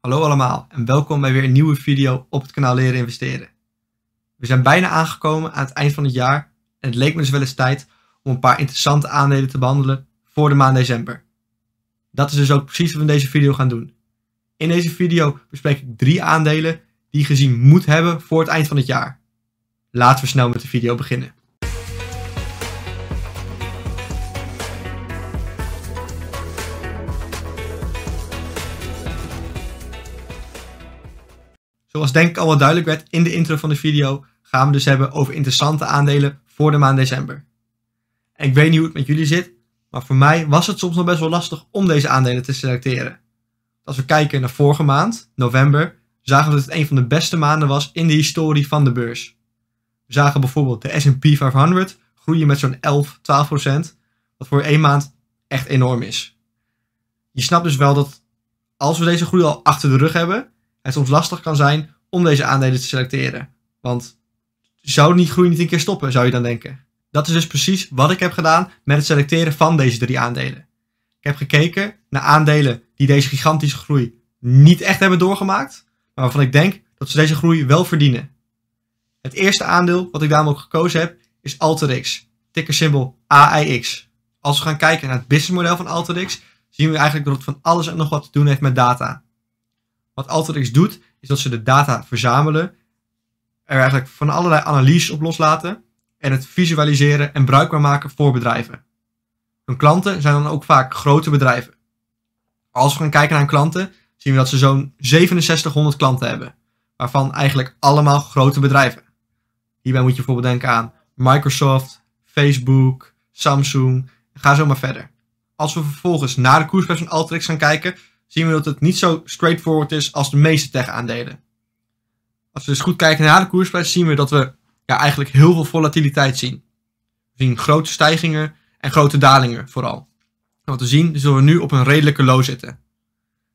Hallo allemaal en welkom bij weer een nieuwe video op het kanaal Leren Investeren. We zijn bijna aangekomen aan het eind van het jaar en het leek me dus wel eens tijd om een paar interessante aandelen te behandelen voor de maand december. Dat is dus ook precies wat we in deze video gaan doen. In deze video bespreek ik drie aandelen die je gezien moet hebben voor het eind van het jaar. Laten we snel met de video beginnen. Zoals denk ik al wel duidelijk werd in de intro van de video, gaan we dus hebben over interessante aandelen voor de maand december. En ik weet niet hoe het met jullie zit, maar voor mij was het soms nog best wel lastig om deze aandelen te selecteren. Als we kijken naar vorige maand, november, zagen we dat het een van de beste maanden was in de historie van de beurs. We zagen bijvoorbeeld de S&P 500 groeien met zo'n 11, 12 wat voor één maand echt enorm is. Je snapt dus wel dat als we deze groei al achter de rug hebben, het soms lastig kan zijn om deze aandelen te selecteren. Want zou die groei niet een keer stoppen, zou je dan denken? Dat is dus precies wat ik heb gedaan met het selecteren van deze drie aandelen. Ik heb gekeken naar aandelen die deze gigantische groei niet echt hebben doorgemaakt, maar waarvan ik denk dat ze deze groei wel verdienen. Het eerste aandeel wat ik daarom ook gekozen heb is Alterix, tickersymbool AIX. Als we gaan kijken naar het businessmodel van Alterix, zien we eigenlijk dat het van alles en nog wat te doen heeft met data. Wat Alteryx doet, is dat ze de data verzamelen, er eigenlijk van allerlei analyses op loslaten en het visualiseren en bruikbaar maken voor bedrijven. Hun klanten zijn dan ook vaak grote bedrijven. Als we gaan kijken naar klanten, zien we dat ze zo'n 6700 klanten hebben, waarvan eigenlijk allemaal grote bedrijven. Hierbij moet je bijvoorbeeld denken aan Microsoft, Facebook, Samsung, ga zo maar verder. Als we vervolgens naar de koersprijs van Alteryx gaan kijken, zien we dat het niet zo straightforward is als de meeste tech-aandelen. Als we dus goed kijken naar de koersprijs, zien we dat we ja, eigenlijk heel veel volatiliteit zien. We zien grote stijgingen en grote dalingen vooral. wat we zien, is dat we nu op een redelijke low zitten.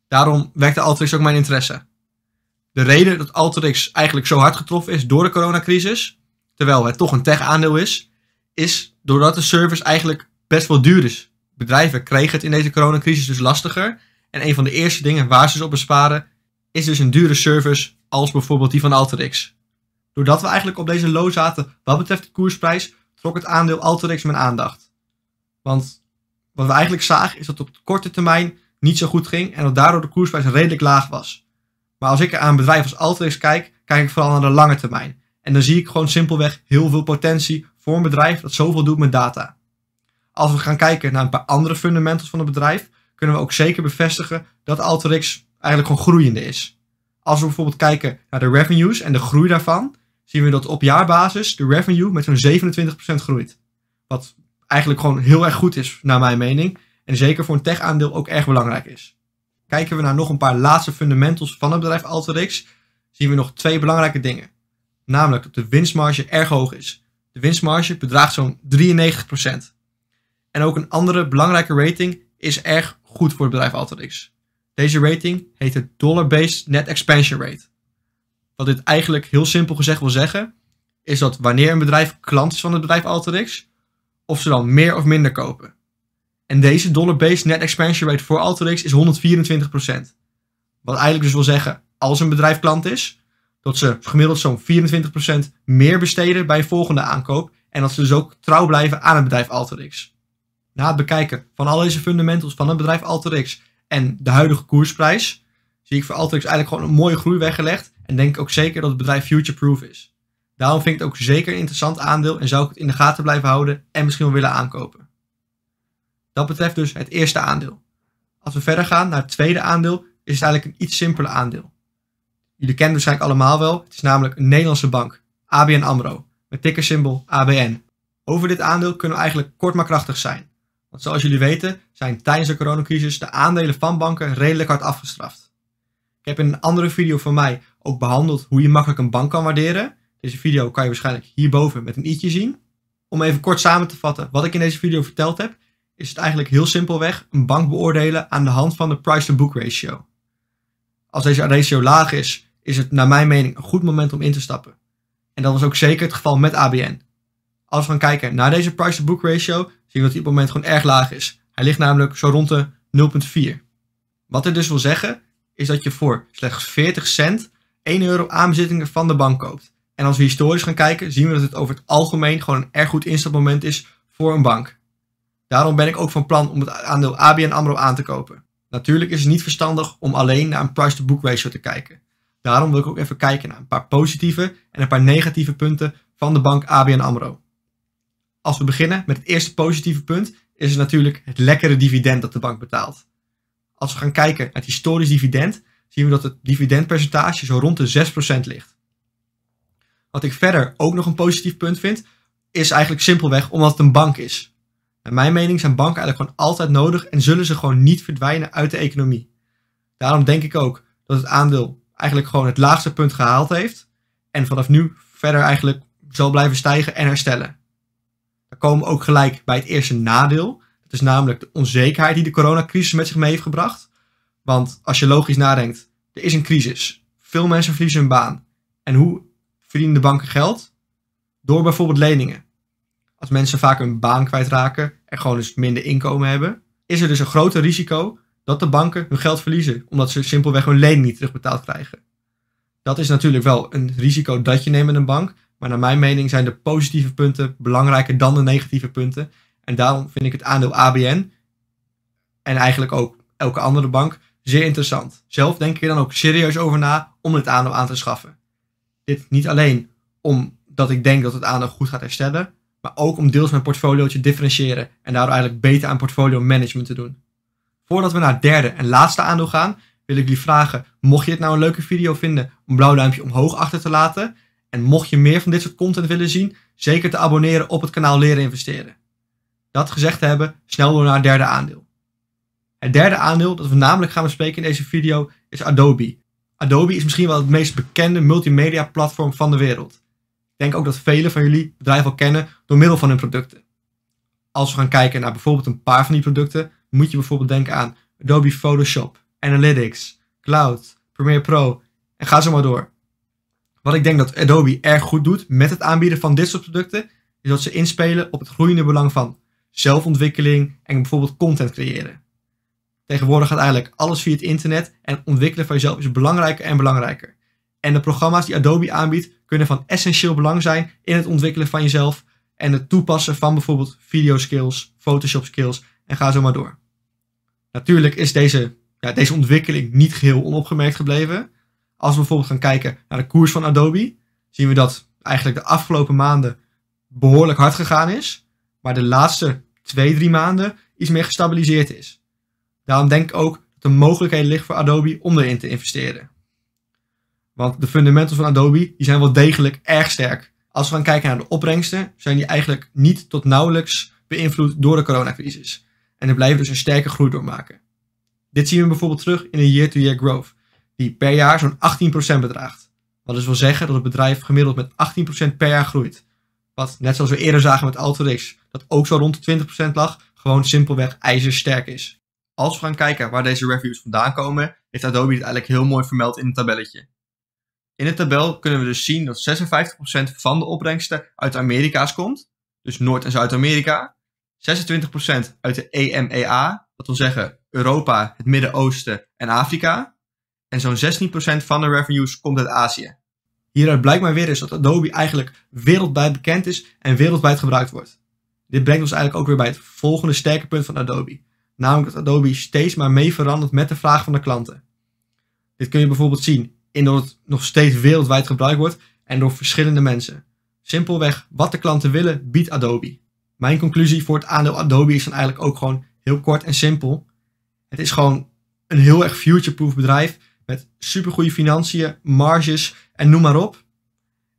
Daarom wekte Alteryx ook mijn interesse. De reden dat Alteryx eigenlijk zo hard getroffen is door de coronacrisis, terwijl het toch een tech-aandeel is, is doordat de service eigenlijk best wel duur is. Bedrijven kregen het in deze coronacrisis dus lastiger en een van de eerste dingen waar ze ze op besparen, is dus een dure service als bijvoorbeeld die van Alterix. Doordat we eigenlijk op deze low zaten wat betreft de koersprijs, trok het aandeel Alterix mijn aandacht. Want wat we eigenlijk zagen is dat het op korte termijn niet zo goed ging en dat daardoor de koersprijs redelijk laag was. Maar als ik aan een bedrijf als Alterix kijk, kijk ik vooral naar de lange termijn. En dan zie ik gewoon simpelweg heel veel potentie voor een bedrijf dat zoveel doet met data. Als we gaan kijken naar een paar andere fundamentals van het bedrijf, kunnen we ook zeker bevestigen dat Alteryx eigenlijk gewoon groeiende is. Als we bijvoorbeeld kijken naar de revenues en de groei daarvan, zien we dat op jaarbasis de revenue met zo'n 27% groeit. Wat eigenlijk gewoon heel erg goed is, naar mijn mening. En zeker voor een tech-aandeel ook erg belangrijk is. Kijken we naar nog een paar laatste fundamentals van het bedrijf Alteryx, zien we nog twee belangrijke dingen. Namelijk dat de winstmarge erg hoog is. De winstmarge bedraagt zo'n 93%. En ook een andere belangrijke rating is erg goed voor het bedrijf Alteryx. Deze rating heet het Dollar-Based Net Expansion Rate. Wat dit eigenlijk heel simpel gezegd wil zeggen, is dat wanneer een bedrijf klant is van het bedrijf Alteryx, of ze dan meer of minder kopen. En deze dollar-based net expansion rate voor Alteryx is 124%. Wat eigenlijk dus wil zeggen, als een bedrijf klant is, dat ze gemiddeld zo'n 24% meer besteden bij een volgende aankoop en dat ze dus ook trouw blijven aan het bedrijf Alteryx na het bekijken van al deze fundamentals van het bedrijf Alterix en de huidige koersprijs, zie ik voor Alterix eigenlijk gewoon een mooie groei weggelegd en denk ik ook zeker dat het bedrijf future-proof is. Daarom vind ik het ook zeker een interessant aandeel en zou ik het in de gaten blijven houden en misschien wel willen aankopen. Dat betreft dus het eerste aandeel. Als we verder gaan naar het tweede aandeel, is het eigenlijk een iets simpeler aandeel. Jullie kennen het waarschijnlijk allemaal wel, het is namelijk een Nederlandse bank, ABN AMRO, met tickersymbool ABN. Over dit aandeel kunnen we eigenlijk kort maar krachtig zijn. Want zoals jullie weten zijn tijdens de coronacrisis de aandelen van banken redelijk hard afgestraft. Ik heb in een andere video van mij ook behandeld hoe je makkelijk een bank kan waarderen. Deze video kan je waarschijnlijk hierboven met een i'tje zien. Om even kort samen te vatten wat ik in deze video verteld heb, is het eigenlijk heel simpelweg een bank beoordelen aan de hand van de price-to-book ratio. Als deze ratio laag is, is het naar mijn mening een goed moment om in te stappen. En dat was ook zeker het geval met ABN. Als we gaan kijken naar deze price-to-book ratio, zien we dat die op het moment gewoon erg laag is. Hij ligt namelijk zo rond de 0,4. Wat dit dus wil zeggen, is dat je voor slechts 40 cent 1 euro aanbezittingen van de bank koopt. En als we historisch gaan kijken, zien we dat het over het algemeen gewoon een erg goed instapmoment is voor een bank. Daarom ben ik ook van plan om het aandeel ABN AMRO aan te kopen. Natuurlijk is het niet verstandig om alleen naar een price-to-book ratio te kijken. Daarom wil ik ook even kijken naar een paar positieve en een paar negatieve punten van de bank ABN AMRO. Als we beginnen met het eerste positieve punt, is het natuurlijk het lekkere dividend dat de bank betaalt. Als we gaan kijken naar het historisch dividend, zien we dat het dividendpercentage zo rond de 6% ligt. Wat ik verder ook nog een positief punt vind, is eigenlijk simpelweg omdat het een bank is. Naar mijn mening zijn banken eigenlijk gewoon altijd nodig en zullen ze gewoon niet verdwijnen uit de economie. Daarom denk ik ook dat het aandeel eigenlijk gewoon het laagste punt gehaald heeft en vanaf nu verder eigenlijk zal blijven stijgen en herstellen komen ook gelijk bij het eerste nadeel. Dat is namelijk de onzekerheid die de coronacrisis met zich mee heeft gebracht. Want als je logisch nadenkt, er is een crisis. Veel mensen verliezen hun baan. En hoe verdienen de banken geld? Door bijvoorbeeld leningen. Als mensen vaak hun baan kwijtraken en gewoon eens dus minder inkomen hebben, is er dus een groter risico dat de banken hun geld verliezen, omdat ze simpelweg hun lening niet terugbetaald krijgen. Dat is natuurlijk wel een risico dat je neemt met een bank, maar naar mijn mening zijn de positieve punten belangrijker dan de negatieve punten. En daarom vind ik het aandeel ABN en eigenlijk ook elke andere bank zeer interessant. Zelf denk ik er dan ook serieus over na om het aandeel aan te schaffen. Dit niet alleen omdat ik denk dat het aandeel goed gaat herstellen, maar ook om deels mijn portfolio te differentiëren en daardoor eigenlijk beter aan portfolio management te doen. Voordat we naar het derde en laatste aandeel gaan, wil ik jullie vragen, mocht je het nou een leuke video vinden, om een blauw duimpje omhoog achter te laten en mocht je meer van dit soort content willen zien, zeker te abonneren op het kanaal Leren Investeren. Dat gezegd hebben, snel door naar het derde aandeel. Het derde aandeel dat we namelijk gaan bespreken in deze video is Adobe. Adobe is misschien wel het meest bekende multimedia platform van de wereld. Ik denk ook dat velen van jullie het bedrijf al kennen door middel van hun producten. Als we gaan kijken naar bijvoorbeeld een paar van die producten, moet je bijvoorbeeld denken aan Adobe Photoshop, Analytics, Cloud, Premiere Pro en ga zo maar door. Wat ik denk dat Adobe erg goed doet met het aanbieden van dit soort producten, is dat ze inspelen op het groeiende belang van zelfontwikkeling en bijvoorbeeld content creëren. Tegenwoordig gaat eigenlijk alles via het internet en ontwikkelen van jezelf is belangrijker en belangrijker. En de programma's die Adobe aanbiedt kunnen van essentieel belang zijn in het ontwikkelen van jezelf en het toepassen van bijvoorbeeld video skills, Photoshop skills en ga zo maar door. Natuurlijk is deze, ja, deze ontwikkeling niet geheel onopgemerkt gebleven. Als we bijvoorbeeld gaan kijken naar de koers van Adobe, zien we dat eigenlijk de afgelopen maanden behoorlijk hard gegaan is, maar de laatste twee, drie maanden iets meer gestabiliseerd is. Daarom denk ik ook dat er mogelijkheden liggen voor Adobe om erin te investeren. Want de fundamentals van Adobe die zijn wel degelijk erg sterk. Als we gaan kijken naar de opbrengsten, zijn die eigenlijk niet tot nauwelijks beïnvloed door de coronacrisis. En er blijven dus een sterke groei door maken. Dit zien we bijvoorbeeld terug in de year to -year growth die per jaar zo'n 18% bedraagt. Wat dus wil zeggen dat het bedrijf gemiddeld met 18% per jaar groeit. Wat, net zoals we eerder zagen met Alterix, dat ook zo rond de 20% lag, gewoon simpelweg ijzersterk is. Als we gaan kijken waar deze reviews vandaan komen, heeft Adobe dit eigenlijk heel mooi vermeld in het tabelletje. In de tabel kunnen we dus zien dat 56% van de opbrengsten uit Amerika's komt, dus Noord- en Zuid-Amerika. 26% uit de EMEA, dat wil zeggen Europa, het Midden-Oosten en Afrika en zo'n 16% van de revenues komt uit Azië. Hieruit blijkt maar weer eens dat Adobe eigenlijk wereldwijd bekend is en wereldwijd gebruikt wordt. Dit brengt ons eigenlijk ook weer bij het volgende sterke punt van Adobe, namelijk dat Adobe steeds maar mee verandert met de vraag van de klanten. Dit kun je bijvoorbeeld zien in dat het nog steeds wereldwijd gebruikt wordt en door verschillende mensen. Simpelweg wat de klanten willen biedt Adobe. Mijn conclusie voor het aandeel Adobe is dan eigenlijk ook gewoon heel kort en simpel. Het is gewoon een heel erg futureproof bedrijf met supergoeie financiën, marges en noem maar op.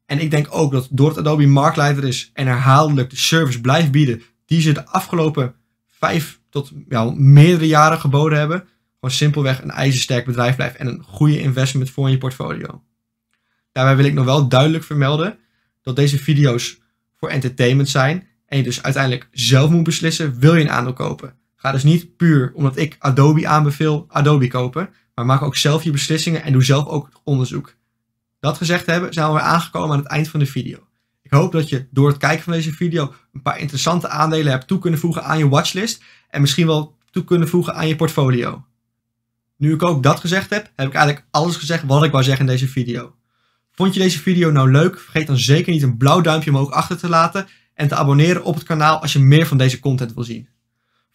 En ik denk ook dat doordat Adobe marktleider is en herhaaldelijk de service blijft bieden die ze de afgelopen vijf tot ja, meerdere jaren geboden hebben, gewoon simpelweg een ijzersterk bedrijf blijft en een goede investment voor in je portfolio. Daarbij wil ik nog wel duidelijk vermelden dat deze video's voor entertainment zijn en je dus uiteindelijk zelf moet beslissen, wil je een aandeel kopen? Ga dus niet puur omdat ik Adobe aanbeveel, Adobe kopen. Maar maak ook zelf je beslissingen en doe zelf ook onderzoek. Dat gezegd hebben, zijn we aangekomen aan het eind van de video. Ik hoop dat je door het kijken van deze video een paar interessante aandelen hebt toe kunnen voegen aan je watchlist en misschien wel toe kunnen voegen aan je portfolio. Nu ik ook dat gezegd heb, heb ik eigenlijk alles gezegd wat ik wou zeggen in deze video. Vond je deze video nou leuk? Vergeet dan zeker niet een blauw duimpje omhoog achter te laten en te abonneren op het kanaal als je meer van deze content wil zien.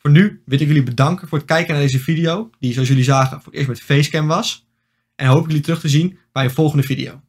Voor nu wil ik jullie bedanken voor het kijken naar deze video, die zoals jullie zagen voor het eerst met facecam was. En hoop ik jullie terug te zien bij een volgende video.